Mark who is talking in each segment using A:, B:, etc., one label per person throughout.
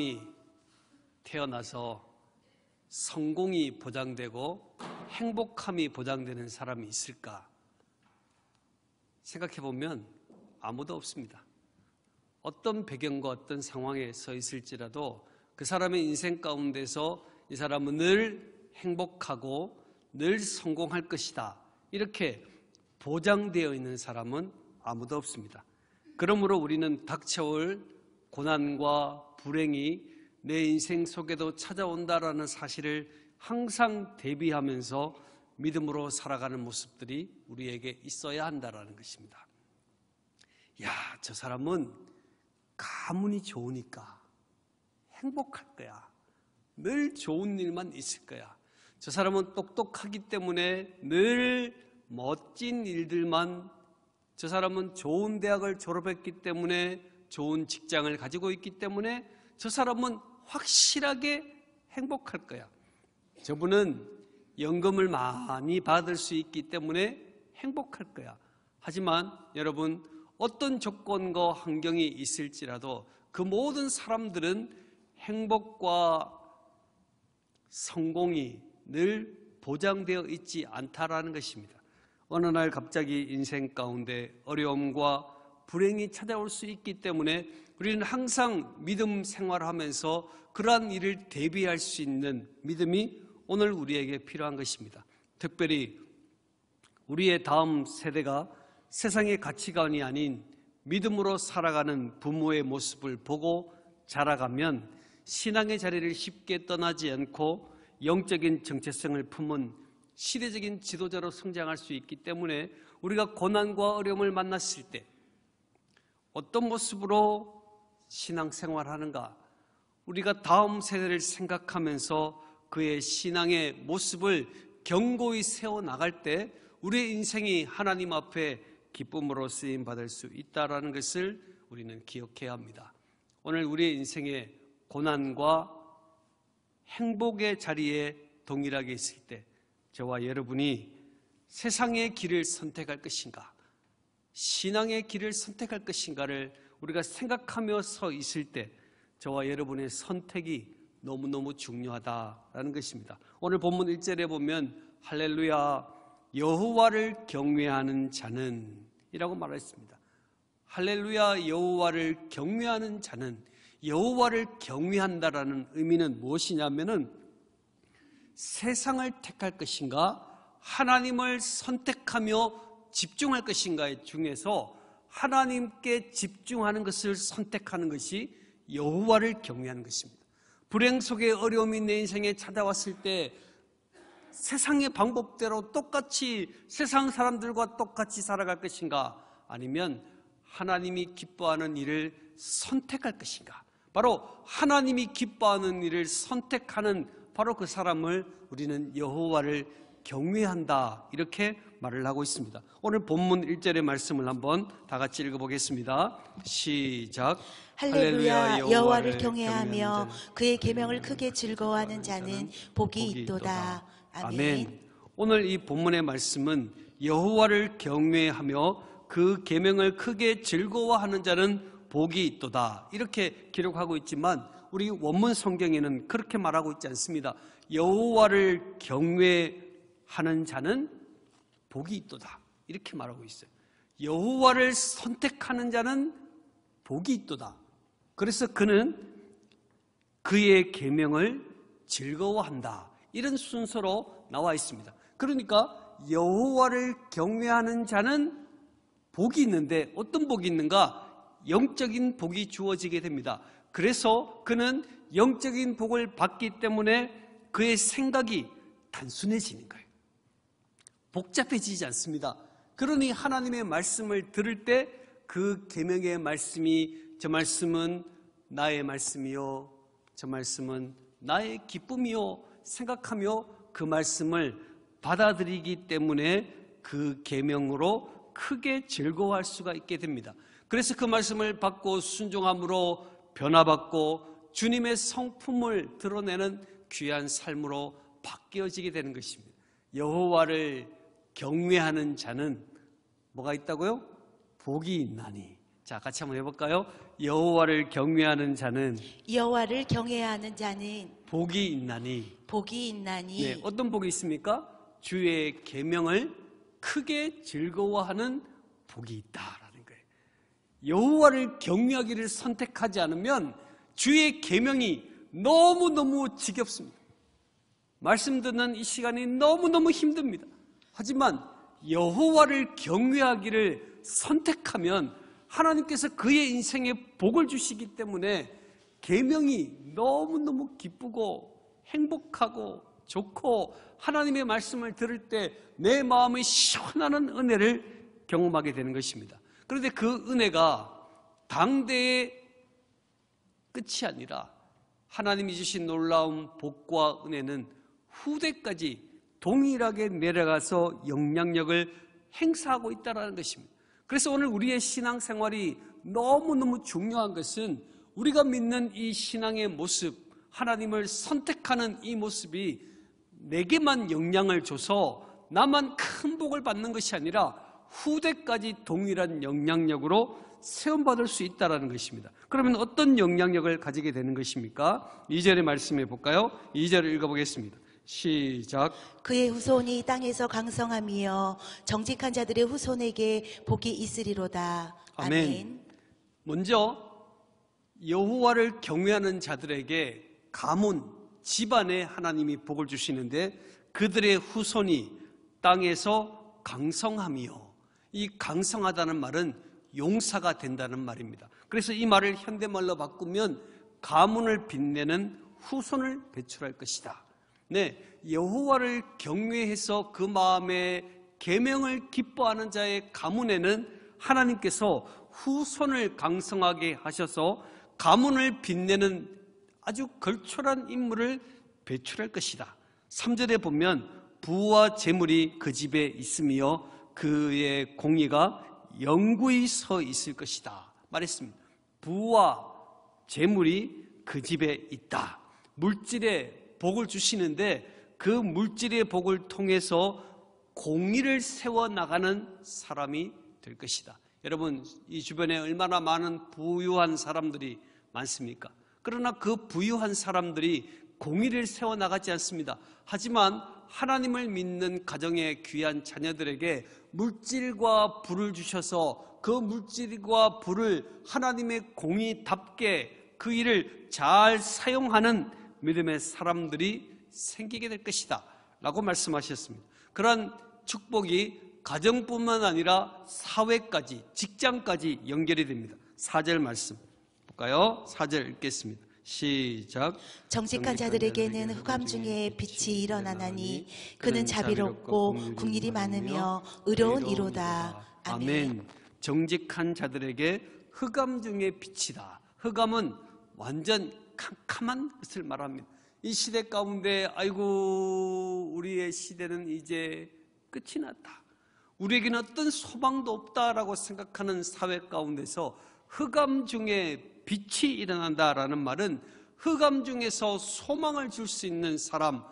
A: 사람이 태어나서 성공이 보장되고 행복함이 보장되는 사람이 있을까? 생각해 보면 아무도 없습니다. 어떤 배경과 어떤 상황에 서 있을지라도 그 사람의 인생 가운데서 이 사람은 늘 행복하고 늘 성공할 것이다. 이렇게 보장되어 있는 사람은 아무도 없습니다. 그러므로 우리는 닥쳐올 고난과 불행이 내 인생 속에도 찾아온다라는 사실을 항상 대비하면서 믿음으로 살아가는 모습들이 우리에게 있어야 한다라는 것입니다. 야, 저 사람은 가문이 좋으니까 행복할 거야. 늘 좋은 일만 있을 거야. 저 사람은 똑똑하기 때문에 늘 멋진 일들만 저 사람은 좋은 대학을 졸업했기 때문에 좋은 직장을 가지고 있기 때문에 저 사람은 확실하게 행복할 거야. 저분은 연금을 많이 받을 수 있기 때문에 행복할 거야. 하지만 여러분 어떤 조건과 환경이 있을지라도 그 모든 사람들은 행복과 성공이 늘 보장되어 있지 않다라는 것입니다. 어느 날 갑자기 인생 가운데 어려움과 불행이 찾아올 수 있기 때문에 우리는 항상 믿음 생활하면서 그러한 일을 대비할 수 있는 믿음이 오늘 우리에게 필요한 것입니다. 특별히 우리의 다음 세대가 세상의 가치관이 아닌 믿음으로 살아가는 부모의 모습을 보고 자라가면 신앙의 자리를 쉽게 떠나지 않고 영적인 정체성을 품은 시대적인 지도자로 성장할 수 있기 때문에 우리가 고난과 어려움을 만났을 때 어떤 모습으로 신앙생활하는가 우리가 다음 세대를 생각하면서 그의 신앙의 모습을 견고히 세워 나갈 때 우리의 인생이 하나님 앞에 기쁨으로 쓰임 받을 수있다는 것을 우리는 기억해야 합니다. 오늘 우리의 인생의 고난과 행복의 자리에 동일하게 있을 때 저와 여러분이 세상의 길을 선택할 것인가? 신앙의 길을 선택할 것인가를 우리가 생각하며 서 있을 때 저와 여러분의 선택이 너무너무 중요하다라는 것입니다. 오늘 본문 1절에 보면 할렐루야 여호와를 경외하는 자는 이라고 말했습니다. 할렐루야 여호와를 경외하는 자는 여호와를 경외한다라는 의미는 무엇이냐면은 세상을 택할 것인가 하나님을 선택하며 집중할 것인가에 중에서 하나님께 집중하는 것을 선택하는 것이 여호와를 경외하는 것입니다. 불행 속에 어려움이 내 인생에 찾아왔을 때 세상의 방법대로 똑같이 세상 사람들과 똑같이 살아갈 것인가 아니면 하나님이 기뻐하는 일을 선택할 것인가 바로 하나님이 기뻐하는 일을 선택하는 바로 그 사람을 우리는 여호와를 경외한다 이렇게 말을 하고 있습니다. 오늘 본문 1절의 말씀을 한번 다 같이 읽어보겠습니다. 시작. 할렐루야 여호와를 경외하며
B: 그의 계명을 크게 즐거워하는 자는 복이 있도다.
A: 아멘. 아멘. 오늘 이 본문의 말씀은 여호와를 경외하며 그 계명을 크게 즐거워하는 자는 복이 있도다. 이렇게 기록하고 있지만 우리 원문 성경에는 그렇게 말하고 있지 않습니다. 여호와를 경외 하는 자는 복이 있도다. 이렇게 말하고 있어요. 여호와를 선택하는 자는 복이 있도다. 그래서 그는 그의 계명을 즐거워한다. 이런 순서로 나와 있습니다. 그러니까 여호와를 경외하는 자는 복이 있는데 어떤 복이 있는가? 영적인 복이 주어지게 됩니다. 그래서 그는 영적인 복을 받기 때문에 그의 생각이 단순해지는 거예요. 복잡해지지 않습니다. 그러니 하나님의 말씀을 들을 때 그 계명의 말씀이 저 말씀은 나의 말씀이요 저 말씀은 나의 기쁨이요 생각하며 그 말씀을 받아들이기 때문에 그 계명으로 크게 즐거워할 수가 있게 됩니다. 그래서 그 말씀을 받고 순종함으로 변화받고 주님의 성품을 드러내는 귀한 삶으로 바뀌어지게 되는 것입니다. 여호와를 경외하는 자는 뭐가 있다고요? 복이 있나니. 자, 같이 한번 해볼까요? 여호와를 경외하는 자는
B: 여호와를 경외하는 자는
A: 복이 있나니.
B: 복이 있나니. 네,
A: 어떤 복이 있습니까? 주의 계명을 크게 즐거워하는 복이 있다라는 거예요. 여호와를 경외하기를 선택하지 않으면 주의 계명이 너무너무 지겹습니다. 말씀 듣는 이 시간이 너무너무 힘듭니다. 하지만 여호와를 경외하기를 선택하면 하나님께서 그의 인생에 복을 주시기 때문에 계명이 너무너무 기쁘고 행복하고 좋고 하나님의 말씀을 들을 때 내 마음이 시원하는 은혜를 경험하게 되는 것입니다. 그런데 그 은혜가 당대의 끝이 아니라 하나님이 주신 놀라운 복과 은혜는 후대까지 동일하게 내려가서 영향력을 행사하고 있다는 것입니다. 그래서 오늘 우리의 신앙생활이 너무너무 중요한 것은 우리가 믿는 이 신앙의 모습, 하나님을 선택하는 이 모습이 내게만 영향을 줘서 나만 큰 복을 받는 것이 아니라 후대까지 동일한 영향력으로 세움받을 수 있다는 것입니다. 그러면 어떤 영향력을 가지게 되는 것입니까? 2절의 말씀해 볼까요? 2절을 읽어보겠습니다. 시작.
B: 그의 후손이 땅에서 강성함이 정직한 자들의 후손에게 복이 있으리로다. 아멘.
A: 아멘. 먼저 여호와를 경외하는 자들에게 가문, 집안에 하나님이 복을 주시는데 그들의 후손이 땅에서 강성함이이 강성하다는 말은 용사가 된다는 말입니다. 그래서 이 말을 현대말로 바꾸면 가문을 빛내는 후손을 배출할 것이다. 네, 여호와를 경외해서 그 마음에 계명을 기뻐하는 자의 가문에는 하나님께서 후손을 강성하게 하셔서 가문을 빛내는 아주 걸출한 인물을 배출할 것이다. 3절에 보면 부와 재물이 그 집에 있으며 그의 공의가 영구히 서 있을 것이다. 말했습니다. 부와 재물이 그 집에 있다. 물질의 복을 주시는데 그 물질의 복을 통해서 공의를 세워나가는 사람이 될 것이다. 여러분, 이 주변에 얼마나 많은 부유한 사람들이 많습니까? 그러나 그 부유한 사람들이 공의를 세워나가지 않습니다. 하지만 하나님을 믿는 가정의 귀한 자녀들에게 물질과 불을 주셔서 그 물질과 불을 하나님의 공의답게 그 일을 잘 사용하는 믿음의 사람들이 생기게 될 것이다. 라고 말씀하셨습니다. 그런 축복이 가정뿐만 아니라 사회까지, 직장까지 연결이 됩니다. 사절 말씀. 볼까요? 사절 읽겠습니다. 시작.
B: 정직한 자들에게는 흑암 중에 빛이 일어나나니 그는 자비롭고 국일이 많으며 의로운 이로다.
A: 아멘. 정직한 자들에게 흑암 중에 빛이다. 흑암은 완전 캄캄한 것을 말합니다. 이 시대 가운데 아이고 우리의 시대는 이제 끝이 났다. 우리에게는 어떤 소망도 없다라고 생각하는 사회 가운데서 흑암 중에 빛이 일어난다라는 말은 흑암 중에서 소망을 줄 수 있는 사람,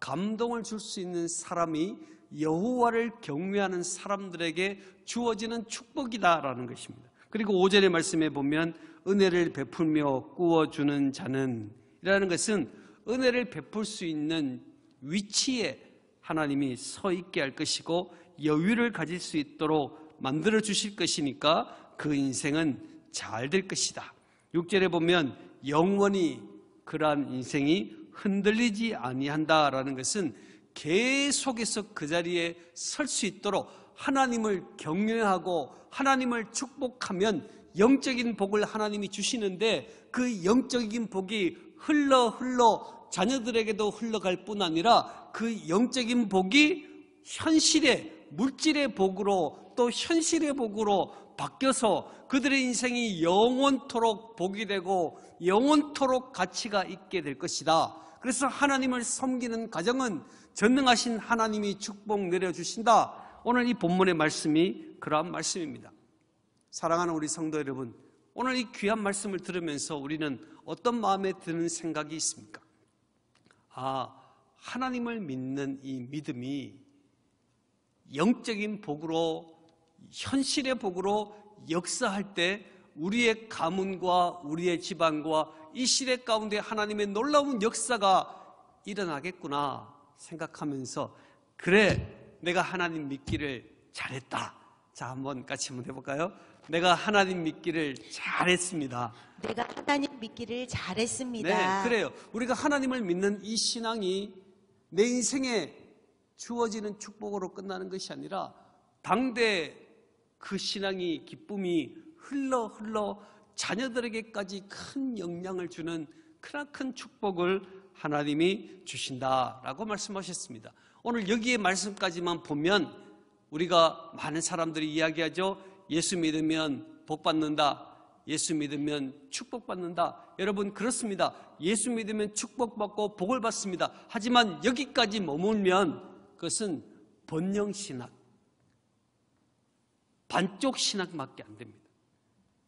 A: 감동을 줄 수 있는 사람이 여호와를 경외하는 사람들에게 주어지는 축복이다라는 것입니다. 그리고 오절의 말씀에 보면 은혜를 베풀며 꾸어주는 자는 이라는 것은 은혜를 베풀 수 있는 위치에 하나님이 서 있게 할 것이고 여유를 가질 수 있도록 만들어 주실 것이니까 그 인생은 잘 될 것이다. 6절에 보면 영원히 그러한 인생이 흔들리지 아니한다라는 것은 계속해서 그 자리에 설 수 있도록 하나님을 경외하고 하나님을 축복하면 영적인 복을 하나님이 주시는데 그 영적인 복이 흘러 흘러 자녀들에게도 흘러갈 뿐 아니라 그 영적인 복이 현실의 물질의 복으로 또 현실의 복으로 바뀌어서 그들의 인생이 영원토록 복이 되고 영원토록 가치가 있게 될 것이다. 그래서 하나님을 섬기는 가정은 전능하신 하나님이 축복 내려주신다. 오늘 이 본문의 말씀이 그러한 말씀입니다. 사랑하는 우리 성도 여러분, 오늘 이 귀한 말씀을 들으면서 우리는 어떤 마음에 드는 생각이 있습니까? 아, 하나님을 믿는 이 믿음이 영적인 복으로, 현실의 복으로 역사할 때 우리의 가문과 우리의 집안과 이 시대 가운데 하나님의 놀라운 역사가 일어나겠구나 생각하면서 그래, 내가 하나님 믿기를 잘했다. 자, 한번 같이 한번 해볼까요? 내가 하나님 믿기를 잘했습니다.
B: 내가 하나님 믿기를 잘했습니다. 네, 그래요.
A: 우리가 하나님을 믿는 이 신앙이 내 인생에 주어지는 축복으로 끝나는 것이 아니라 당대 그 신앙이 기쁨이 흘러 흘러 자녀들에게까지 큰 영향을 주는 크나큰 축복을 하나님이 주신다라고 말씀하셨습니다. 오늘 여기에 말씀까지만 보면 우리가 많은 사람들이 이야기하죠. 예수 믿으면 복 받는다. 예수 믿으면 축복받는다. 여러분, 그렇습니다. 예수 믿으면 축복받고 복을 받습니다. 하지만 여기까지 머물면 그것은 번영신학, 반쪽신학밖에 안 됩니다.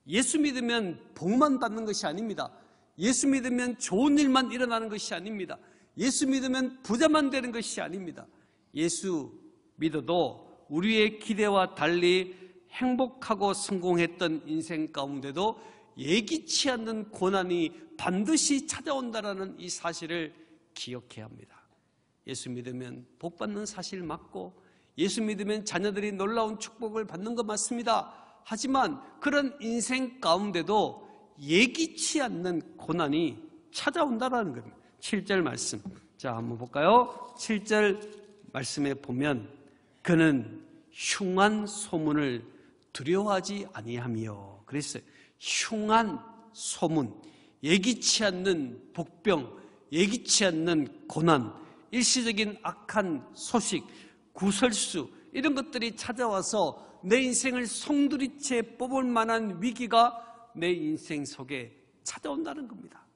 A: 예수 믿으면 복만 받는 것이 아닙니다. 예수 믿으면 좋은 일만 일어나는 것이 아닙니다. 예수 믿으면 부자만 되는 것이 아닙니다. 예수 믿어도 우리의 기대와 달리 행복하고 성공했던 인생 가운데도 예기치 않는 고난이 반드시 찾아온다라는 이 사실을 기억해야 합니다. 예수 믿으면 복 받는 사실 맞고 예수 믿으면 자녀들이 놀라운 축복을 받는 것 맞습니다. 하지만 그런 인생 가운데도 예기치 않는 고난이 찾아온다라는 겁니다. 7절 말씀. 자, 한번 볼까요? 7절 말씀에 보면 그는 흉한 소문을 두려워하지 아니하며 그래서 흉한 소문, 예기치 않는 복병, 예기치 않는 고난, 일시적인 악한 소식, 구설수 이런 것들이 찾아와서 내 인생을 송두리째 뽑을 만한 위기가 내 인생 속에 찾아온다는 겁니다.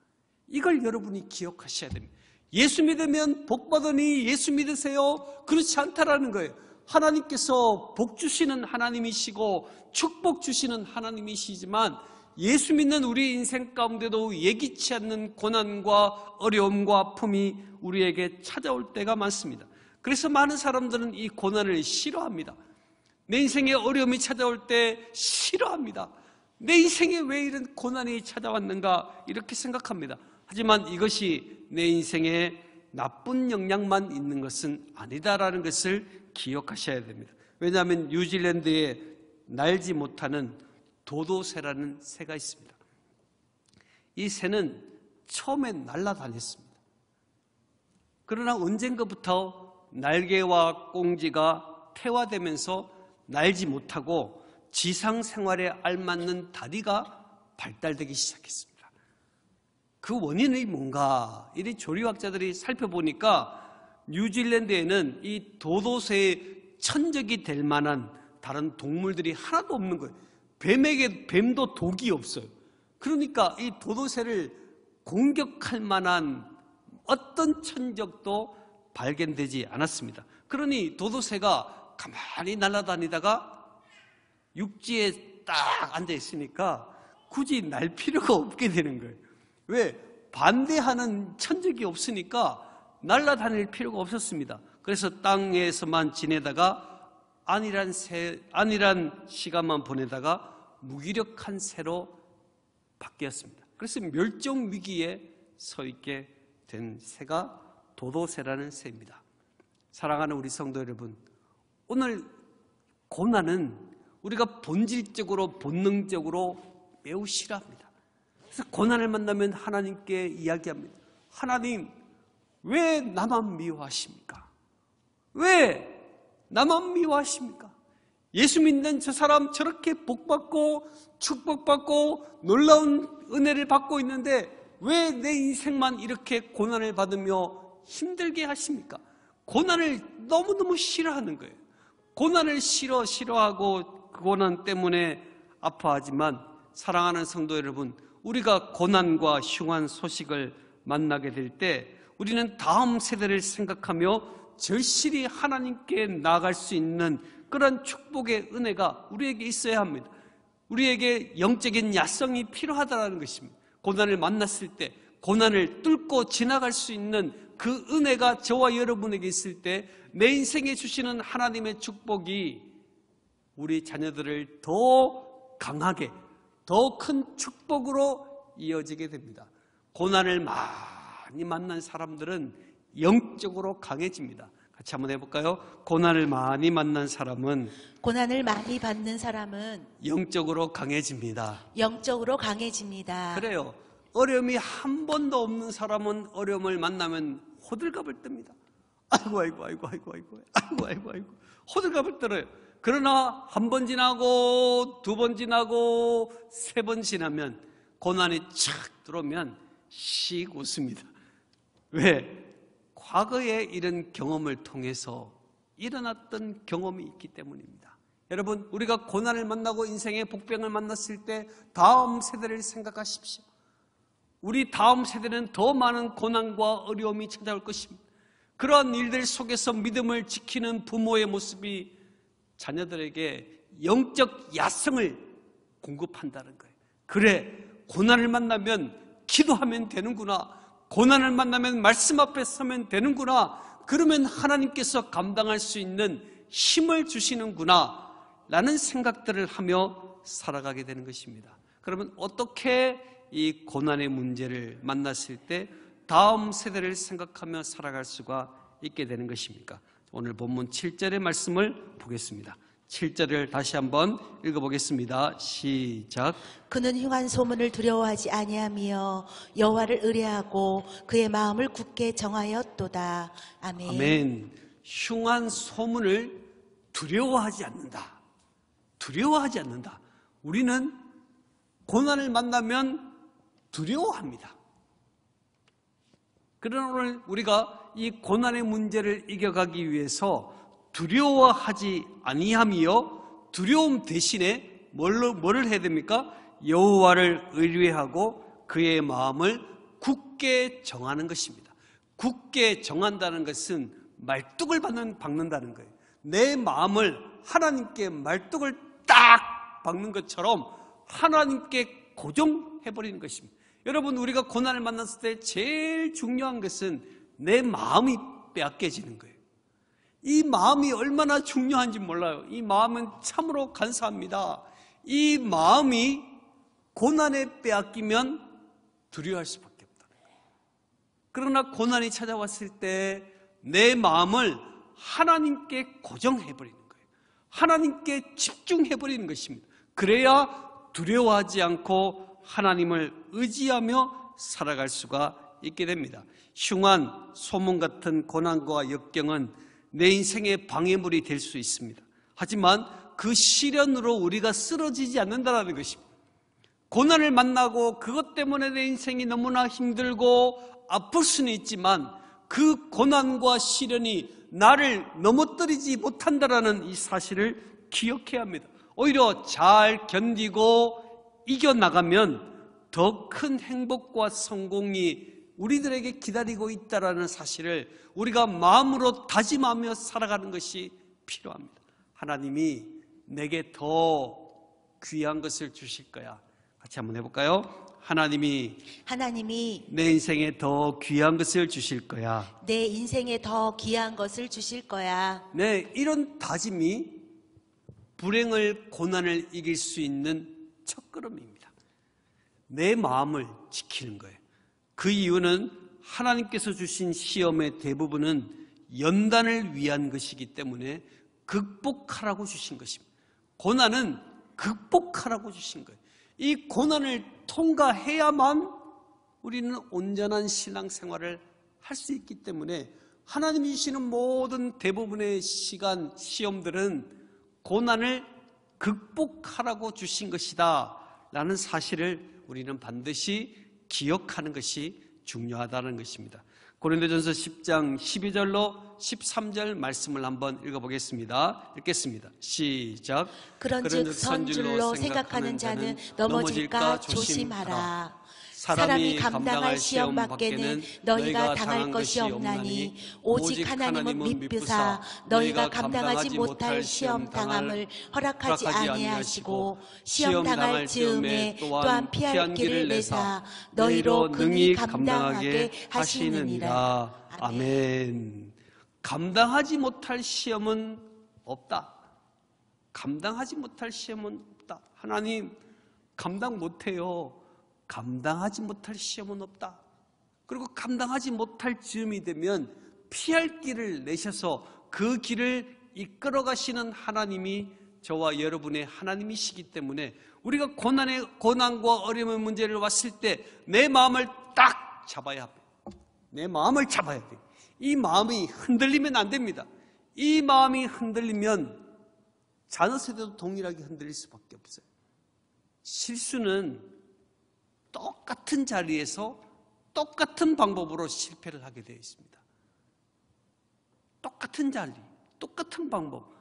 A: 이걸 여러분이 기억하셔야 됩니다. 예수 믿으면 복 받으니 예수 믿으세요. 그렇지 않다라는 거예요. 하나님께서 복 주시는 하나님이시고 축복 주시는 하나님이시지만 예수 믿는 우리 인생 가운데도 예기치 않는 고난과 어려움과 아픔이 우리에게 찾아올 때가 많습니다. 그래서 많은 사람들은 이 고난을 싫어합니다. 내 인생에 어려움이 찾아올 때 싫어합니다. 내 인생에 왜 이런 고난이 찾아왔는가 이렇게 생각합니다. 하지만 이것이 내 인생에 나쁜 영향만 있는 것은 아니다라는 것을 기억하셔야 됩니다. 왜냐하면 뉴질랜드에 날지 못하는 도도새라는 새가 있습니다. 이 새는 처음엔 날아다녔습니다. 그러나 언젠가부터 날개와 꽁지가 태화되면서 날지 못하고 지상 생활에 알맞는 다리가 발달되기 시작했습니다. 그 원인이 뭔가? 이리 조류학자들이 살펴보니까 뉴질랜드에는 이 도도새의 천적이 될 만한 다른 동물들이 하나도 없는 거예요. 뱀에게 뱀도 독이 없어요. 그러니까 이 도도새를 공격할 만한 어떤 천적도 발견되지 않았습니다. 그러니 도도새가 가만히 날아다니다가 육지에 딱 앉아 있으니까 굳이 날 필요가 없게 되는 거예요. 왜? 반대하는 천적이 없으니까 날라다닐 필요가 없었습니다. 그래서 땅에서만 지내다가 안일한 새, 안일한 시간만 보내다가 무기력한 새로 바뀌었습니다. 그래서 멸종 위기에 서 있게 된 새가 도도새라는 새입니다. 사랑하는 우리 성도 여러분, 오늘 고난은 우리가 본질적으로 본능적으로 매우 싫어합니다. 그래서 고난을 만나면 하나님께 이야기합니다. 하나님, 왜 나만 미워하십니까? 왜 나만 미워하십니까? 예수 믿는 저 사람 저렇게 복받고 축복받고 놀라운 은혜를 받고 있는데 왜 내 인생만 이렇게 고난을 받으며 힘들게 하십니까? 고난을 너무너무 싫어하는 거예요. 고난을 싫어 싫어하고 그 고난 때문에 아파하지만 사랑하는 성도 여러분, 우리가 고난과 흉한 소식을 만나게 될때 우리는 다음 세대를 생각하며 절실히 하나님께 나아갈 수 있는 그런 축복의 은혜가 우리에게 있어야 합니다. 우리에게 영적인 야성이 필요하다는 것입니다. 고난을 만났을 때 고난을 뚫고 지나갈 수 있는 그 은혜가 저와 여러분에게 있을 때 내 인생에 주시는 하나님의 축복이 우리 자녀들을 더 강하게 더 큰 축복으로 이어지게 됩니다. 고난을 막 많이 만난 사람들은 영적으로 강해집니다. 같이 한번 해볼까요? 고난을 많이 만난 사람은
B: 고난을 많이 받는 사람은
A: 영적으로 강해집니다.
B: 영적으로 강해집니다. 그래요. 어려움이 한 번도 없는
A: 사람은 어려움을 만나면 호들갑을 뜹니다. 아이고 아이고 아이고 아이고 아이고 아이고 아이고 아이고 호들갑을 떨어요. 그러나 한 번 지나고 두 번 지나고 세 번 지나면 고난이 착 들어오면 씩 웃습니다. 왜? 과거에 이런 경험을 통해서 일어났던 경험이 있기 때문입니다. 여러분, 우리가 고난을 만나고 인생의 복병을 만났을 때 다음 세대를 생각하십시오. 우리 다음 세대는 더 많은 고난과 어려움이 찾아올 것입니다. 그러한 일들 속에서 믿음을 지키는 부모의 모습이 자녀들에게 영적 야성을 공급한다는 거예요. 그래, 고난을 만나면 기도하면 되는구나. 고난을 만나면 말씀 앞에 서면 되는구나. 그러면 하나님께서 감당할 수 있는 힘을 주시는구나. 라는 생각들을 하며 살아가게 되는 것입니다. 그러면 어떻게 이 고난의 문제를 만났을 때 다음 세대를 생각하며 살아갈 수가 있게 되는 것입니까? 오늘 본문 7절의 말씀을 보겠습니다. 7절을 다시 한번 읽어보겠습니다. 시작.
B: 그는 흉한 소문을 두려워하지 아니하며 여와를 의뢰하고 그의 마음을 굳게 정하였도다. 아멘. 아멘. 흉한
A: 소문을 두려워하지 않는다. 두려워하지 않는다. 우리는 고난을 만나면 두려워합니다. 그러나 오늘 우리가 이 고난의 문제를 이겨가기 위해서 두려워하지 아니함이요 두려움 대신에 뭘로, 뭐를 해야 됩니까? 여호와를 의뢰하고 그의 마음을 굳게 정하는 것입니다. 굳게 정한다는 것은 말뚝을 받는, 박는다는 거예요. 내 마음을 하나님께 말뚝을 딱 박는 것처럼 하나님께 고정해버리는 것입니다. 여러분, 우리가 고난을 만났을 때 제일 중요한 것은 내 마음이 빼앗겨지는 거예요. 이 마음이 얼마나 중요한지 몰라요. 이 마음은 참으로 간사합니다. 이 마음이 고난에 빼앗기면 두려워할 수밖에 없다. 그러나 고난이 찾아왔을 때 내 마음을 하나님께 고정해버리는 거예요. 하나님께 집중해버리는 것입니다. 그래야 두려워하지 않고 하나님을 의지하며 살아갈 수가 있게 됩니다. 흉한 소문 같은 고난과 역경은 내 인생의 방해물이 될 수 있습니다. 하지만 그 시련으로 우리가 쓰러지지 않는다라는 것입니다. 고난을 만나고 그것 때문에 내 인생이 너무나 힘들고 아플 수는 있지만 그 고난과 시련이 나를 넘어뜨리지 못한다라는 이 사실을 기억해야 합니다. 오히려 잘 견디고 이겨나가면 더 큰 행복과 성공이 우리들에게 기다리고 있다라는 사실을 우리가 마음으로 다짐하며 살아가는 것이 필요합니다. 하나님이 내게 더 귀한 것을 주실 거야. 같이 한번 해볼까요? 하나님이
B: 하나님이
A: 내 인생에 더 귀한 것을 주실 거야.
B: 내 인생에 더 귀한 것을 주실 거야.
A: 네, 이런 다짐이 불행을 고난을 이길 수 있는 첫걸음입니다. 내 마음을 지키는 거예요. 그 이유는 하나님께서 주신 시험의 대부분은 연단을 위한 것이기 때문에 극복하라고 주신 것입니다. 고난은 극복하라고 주신 거예요. 이 고난을 통과해야만 우리는 온전한 신앙생활을 할 수 있기 때문에 하나님이 주시는 모든 대부분의 시간, 시험들은 고난을 극복하라고 주신 것이다. 라는 사실을 우리는 반드시 기억하는 것이 중요하다는 것입니다. 고린도전서 10장 12절로 13절 말씀을 한번 읽어보겠습니다. 읽겠습니다. 시작. 그런즉 선줄로 생각하는 자는 넘어질까 조심하라.
B: 사람이 감당할 시험 밖에는 너희가 당할 것이 없나니 오직 하나님은 믿으사 너희가 감당하지 못할 시험 당함을 허락하지 아니하시고 시험 당할 즈음에 또한 피할 길을 내사 너희로 능히 감당하게 하시느니라
A: 아멘. 감당하지 못할 시험은 없다. 감당하지 못할 시험은 없다. 하나님 감당 못해요. 감당하지 못할 시험은 없다. 그리고 감당하지 못할 즈음이 되면 피할 길을 내셔서 그 길을 이끌어 가시는 하나님이 저와 여러분의 하나님이시기 때문에 우리가 고난의 고난과 어려움의 문제를 왔을 때 내 마음을 딱 잡아야 합니다. 내 마음을 잡아야 돼. 이 마음이 흔들리면 안 됩니다. 이 마음이 흔들리면 자녀 세대도 동일하게 흔들릴 수밖에 없어요. 실수는 똑같은 자리에서 똑같은 방법으로 실패를 하게 되어 있습니다. 똑같은 자리, 똑같은 방법.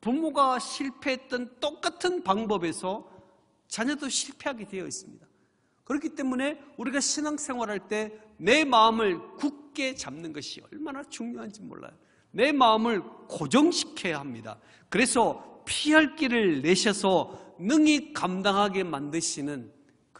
A: 부모가 실패했던 똑같은 방법에서 자녀도 실패하게 되어 있습니다. 그렇기 때문에 우리가 신앙생활할 때 내 마음을 굳게 잡는 것이 얼마나 중요한지 몰라요. 내 마음을 고정시켜야 합니다. 그래서 피할 길을 내셔서 능히 감당하게 만드시는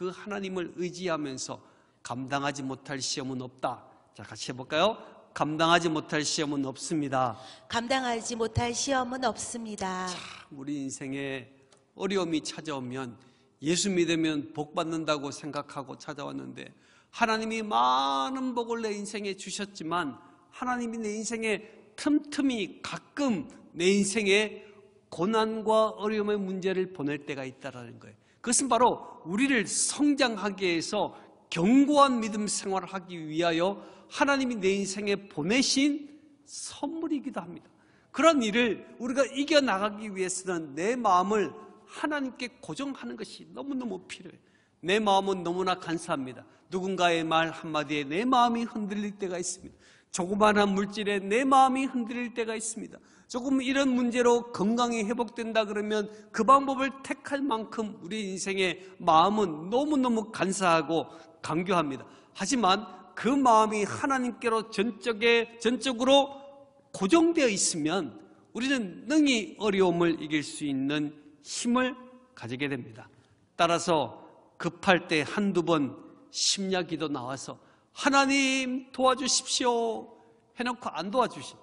A: 그 하나님을 의지하면서 감당하지 못할 시험은 없다. 자, 같이 해볼까요? 감당하지 못할 시험은 없습니다. 감당하지 못할
B: 시험은 없습니다. 자,
A: 우리 인생에 어려움이 찾아오면 예수 믿으면 복 받는다고 생각하고 찾아왔는데 하나님이 많은 복을 내 인생에 주셨지만 하나님이 내 인생에 틈틈이 가끔 내 인생에 고난과 어려움의 문제를 보낼 때가 있다는 거예요. 그것은 바로 우리를 성장하기위 해서 견고한 믿음 생활을 하기 위하여 하나님이 내 인생에 보내신 선물이기도 합니다. 그런 일을 우리가 이겨나가기 위해서는 내 마음을 하나님께 고정하는 것이 너무너무 필요해. 내 마음은 너무나 간사합니다. 누군가의 말 한마디에 내 마음이 흔들릴 때가 있습니다. 조그마한 물질에 내 마음이 흔들릴 때가 있습니다. 조금 이런 문제로 건강이 회복된다 그러면 그 방법을 택할 만큼 우리 인생의 마음은 너무너무 간사하고 강교합니다. 하지만 그 마음이 하나님께로 전적에, 전적으로 고정되어 있으면 우리는 능히 어려움을 이길 수 있는 힘을 가지게 됩니다. 따라서 급할 때 한두 번 심야 기도 나와서 하나님 도와주십시오 해놓고 안 도와주시.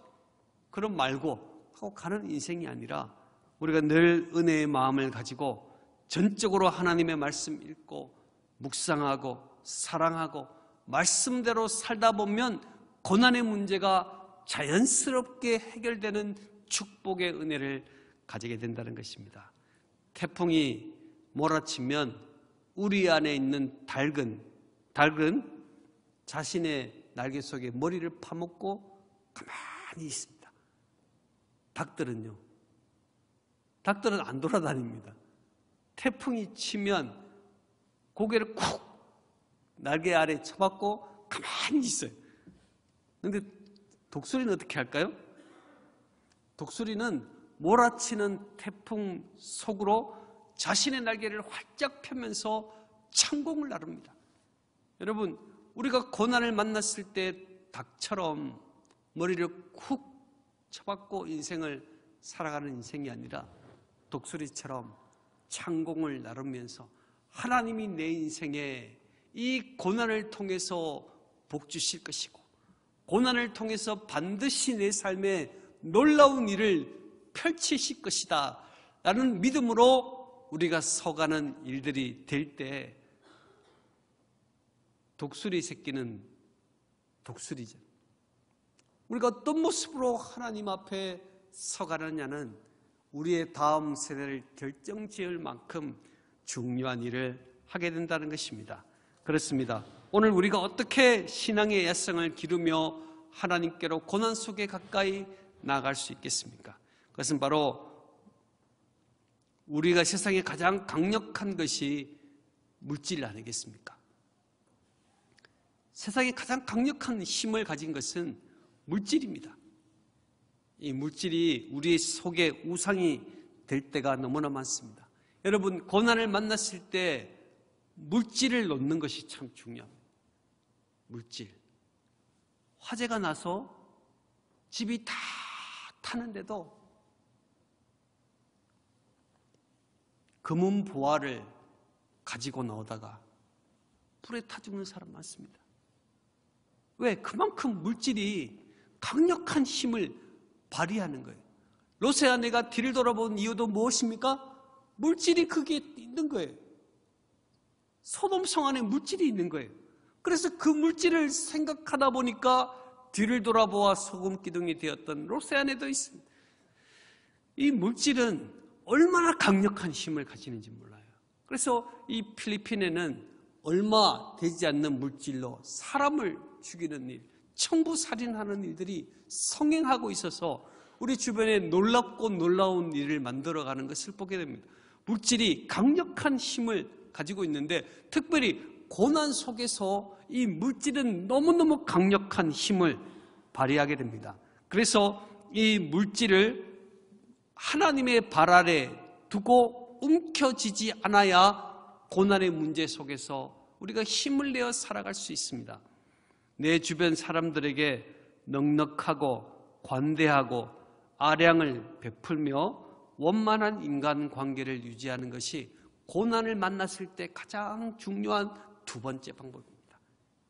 A: 그럼 말고 하고 가는 인생이 아니라 우리가 늘 은혜의 마음을 가지고 전적으로 하나님의 말씀 읽고 묵상하고 사랑하고 말씀대로 살다 보면 고난의 문제가 자연스럽게 해결되는 축복의 은혜를 가지게 된다는 것입니다. 태풍이 몰아치면 우리 안에 있는 닭은 닭은 자신의 날개 속에 머리를 파묻고 가만히 있습니다. 닭들은요. 닭들은 안 돌아다닙니다. 태풍이 치면 고개를 쿡 날개 아래 쳐박고 가만히 있어요. 근데 독수리는 어떻게 할까요? 독수리는 몰아치는 태풍 속으로 자신의 날개를 활짝 펴면서 창공을 나릅니다. 여러분, 우리가 고난을 만났을 때 닭처럼 머리를 쿡 처박고 인생을 살아가는 인생이 아니라 독수리처럼 창공을 나르면서 하나님이 내 인생에 이 고난을 통해서 복 주실 것이고 고난을 통해서 반드시 내 삶에 놀라운 일을 펼치실 것이다 라는 믿음으로 우리가 서가는 일들이 될 때 독수리 새끼는 독수리잖아 우리가 어떤 모습으로 하나님 앞에 서가느냐는 우리의 다음 세대를 결정지을 만큼 중요한 일을 하게 된다는 것입니다. 그렇습니다. 오늘 우리가 어떻게 신앙의 애성을 기르며 하나님께로 고난 속에 가까이 나아갈 수 있겠습니까? 그것은 바로 우리가 세상에 가장 강력한 것이 물질 아니겠습니까? 세상에 가장 강력한 힘을 가진 것은 물질입니다. 이 물질이 우리 속에 우상이 될 때가 너무나 많습니다. 여러분, 고난을 만났을 때 물질을 놓는 것이 참 중요합니다. 물질. 화재가 나서 집이 다 타는데도 금은 보화를 가지고 나오다가 불에 타 죽는 사람 많습니다. 왜? 그만큼 물질이 강력한 힘을 발휘하는 거예요. 로세 아내가 뒤를 돌아본 이유도 무엇입니까? 물질이 그게 있는 거예요. 소돔성 안에 물질이 있는 거예요. 그래서 그 물질을 생각하다 보니까 뒤를 돌아보아 소금 기둥이 되었던 로세 아내도 있습니다. 이 물질은 얼마나 강력한 힘을 가지는지 몰라요. 그래서 이 필리핀에는 얼마 되지 않는 물질로 사람을 죽이는 일, 청부 살인하는 일들이 성행하고 있어서 우리 주변에 놀랍고 놀라운 일을 만들어가는 것을 보게 됩니다. 물질이 강력한 힘을 가지고 있는데 특별히 고난 속에서 이 물질은 너무너무 강력한 힘을 발휘하게 됩니다. 그래서 이 물질을 하나님의 발 아래 두고 움켜지지 않아야 고난의 문제 속에서 우리가 힘을 내어 살아갈 수 있습니다. 내 주변 사람들에게 넉넉하고 관대하고 아량을 베풀며 원만한 인간 관계를 유지하는 것이 고난을 만났을 때 가장 중요한 두 번째 방법입니다.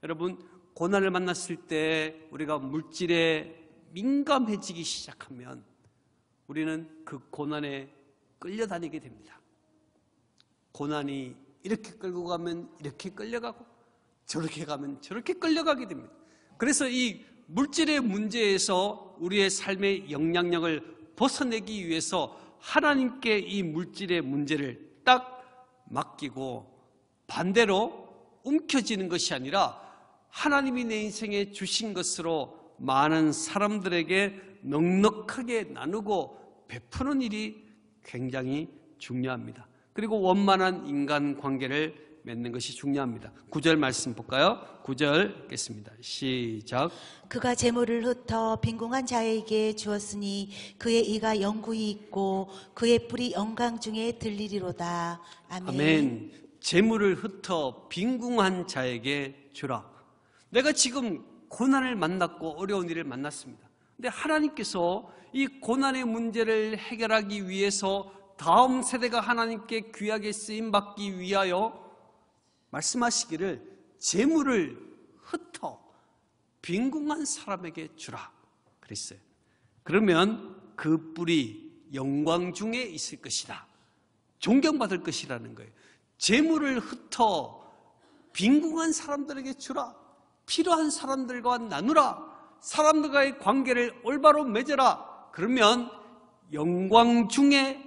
A: 여러분, 고난을 만났을 때 우리가 물질에 민감해지기 시작하면 우리는 그 고난에 끌려다니게 됩니다. 고난이 이렇게 끌고 가면 이렇게 끌려가고 저렇게 가면 저렇게 끌려가게 됩니다. 그래서 이 물질의 문제에서 우리의 삶의 영향력을 벗어내기 위해서 하나님께 이 물질의 문제를 딱 맡기고 반대로 움켜지는 것이 아니라 하나님이 내 인생에 주신 것으로 많은 사람들에게 넉넉하게 나누고 베푸는 일이 굉장히 중요합니다. 그리고 원만한 인간 관계를 맺는 것이 중요합니다. 구절 말씀 볼까요? 구절 읽겠습니다. 시작.
B: 그가 재물을 흩어 빈궁한 자에게 주었으니 그의 이가 영구히 있고 그의 뿌리 영광 중에 들리리로다. 아멘. 아멘.
A: 재물을 흩어 빈궁한 자에게 주라. 내가 지금 고난을 만났고 어려운 일을 만났습니다. 근데 하나님께서 이 고난의 문제를 해결하기 위해서 다음 세대가 하나님께 귀하게 쓰임 받기 위하여 말씀하시기를 재물을 흩어 빈궁한 사람에게 주라 그랬어요. 그러면 그 뿌리 영광 중에 있을 것이다. 존경받을 것이라는 거예요. 재물을 흩어 빈궁한 사람들에게 주라. 필요한 사람들과 나누라. 사람들과의 관계를 올바로 맺어라. 그러면 영광 중에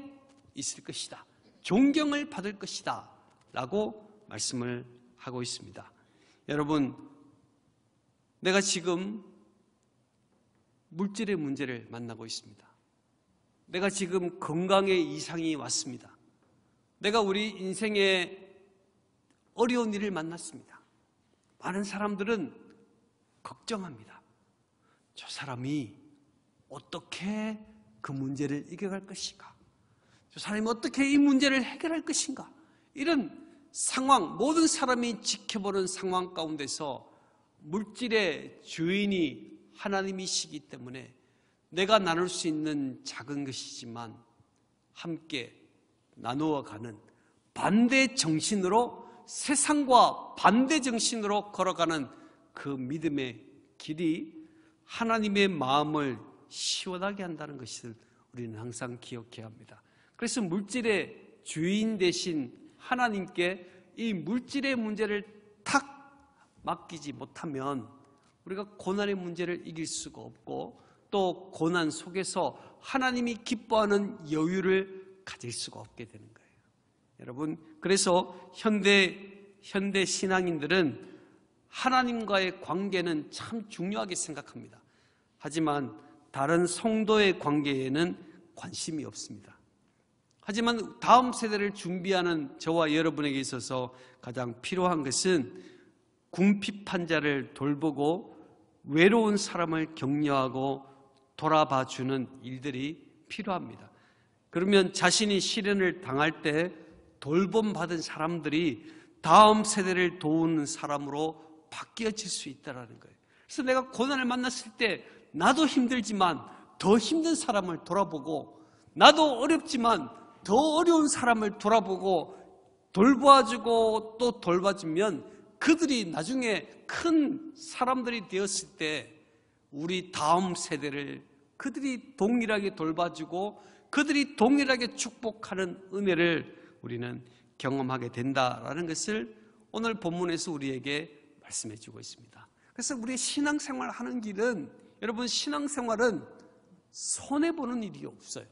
A: 있을 것이다. 존경을 받을 것이다. 라고 말씀을 하고 있습니다. 여러분, 내가 지금 물질의 문제를 만나고 있습니다. 내가 지금 건강에 이상이 왔습니다. 내가 우리 인생에 어려운 일을 만났습니다. 많은 사람들은 걱정합니다. 저 사람이 어떻게 그 문제를 이겨갈 것인가? 저 사람이 어떻게 이 문제를 해결할 것인가? 이런 상황, 모든 사람이 지켜보는 상황 가운데서 물질의 주인이 하나님이시기 때문에 내가 나눌 수 있는 작은 것이지만 함께 나누어 가는 반대 정신으로 세상과 반대 정신으로 걸어가는 그 믿음의 길이 하나님의 마음을 시원하게 한다는 것을 우리는 항상 기억해야 합니다. 그래서 물질의 주인 대신 하나님께 이 물질의 문제를 탁 맡기지 못하면 우리가 고난의 문제를 이길 수가 없고 또 고난 속에서 하나님이 기뻐하는 여유를 가질 수가 없게 되는 거예요. 여러분, 그래서 현대 현대 신앙인들은 하나님과의 관계는 참 중요하게 생각합니다. 하지만 다른 성도의 관계에는 관심이 없습니다. 하지만 다음 세대를 준비하는 저와 여러분에게 있어서 가장 필요한 것은 궁핍한 자를 돌보고 외로운 사람을 격려하고 돌아봐 주는 일들이 필요합니다. 그러면 자신이 시련을 당할 때 돌봄 받은 사람들이 다음 세대를 도우는 사람으로 바뀌어질 수있다는 거예요. 그래서 내가 고난을 만났을 때 나도 힘들지만 더 힘든 사람을 돌아보고 나도 어렵지만 더 어려운 사람을 돌아보고 돌보아주고또 돌봐주면 그들이 나중에 큰 사람들이 되었을 때 우리 다음 세대를 그들이 동일하게 돌봐주고 그들이 동일하게 축복하는 은혜를 우리는 경험하게 된다라는 것을 오늘 본문에서 우리에게 말씀해 주고 있습니다. 그래서 우리의 신앙생활 하는 길은 여러분 신앙생활은 손해보는 일이 없어요.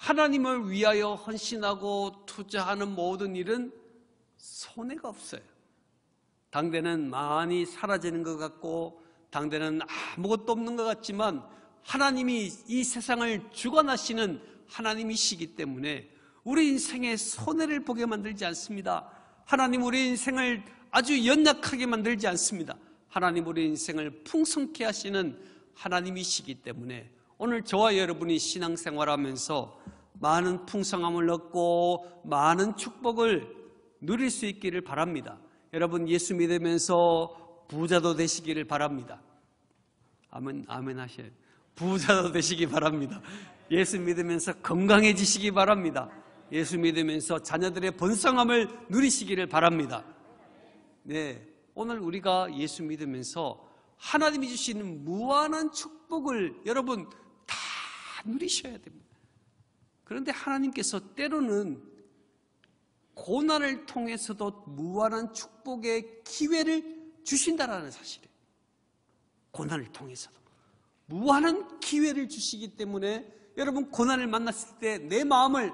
A: 하나님을 위하여 헌신하고 투자하는 모든 일은 손해가 없어요. 당대는 많이 사라지는 것 같고 당대는 아무것도 없는 것 같지만 하나님이 이 세상을 주관하시는 하나님이시기 때문에 우리 인생에 손해를 보게 만들지 않습니다. 하나님 우리 인생을 아주 연약하게 만들지 않습니다. 하나님 우리 인생을 풍성케 하시는 하나님이시기 때문에 오늘 저와 여러분이 신앙생활하면서 많은 풍성함을 얻고 많은 축복을 누릴 수 있기를 바랍니다. 여러분 예수 믿으면서 부자도 되시기를 바랍니다. 아멘 아멘 하셔 부자도 되시기 바랍니다. 예수 믿으면서 건강해지시기 바랍니다. 예수 믿으면서 자녀들의 번성함을 누리시기를 바랍니다. 네. 오늘 우리가 예수 믿으면서 하나님이 주시는 무한한 축복을 여러분 누리셔야 됩니다. 그런데 하나님께서 때로는 고난을 통해서도 무한한 축복의 기회를 주신다라는 사실이에요. 고난을 통해서도. 무한한 기회를 주시기 때문에 여러분 고난을 만났을 때 내 마음을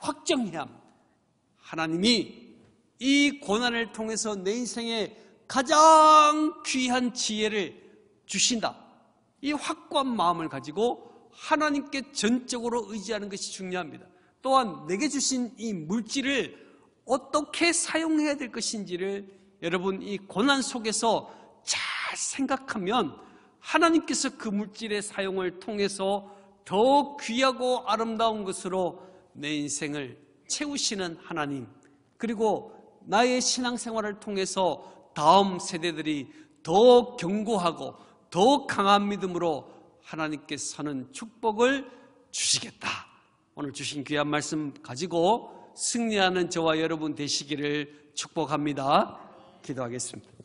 A: 확정해야 합니다. 하나님이 이 고난을 통해서 내 인생에 가장 귀한 지혜를 주신다. 이 확고한 마음을 가지고 하나님께 전적으로 의지하는 것이 중요합니다. 또한 내게 주신 이 물질을 어떻게 사용해야 될 것인지를 여러분 이 고난 속에서 잘 생각하면 하나님께서 그 물질의 사용을 통해서 더 귀하고 아름다운 것으로 내 인생을 채우시는 하나님 그리고 나의 신앙생활을 통해서 다음 세대들이 더 견고하고 더 강한 믿음으로 하나님께 사는 축복을 주시겠다. 오늘 주신 귀한 말씀 가지고 승리하는 저와 여러분 되시기를 축복합니다. 기도하겠습니다.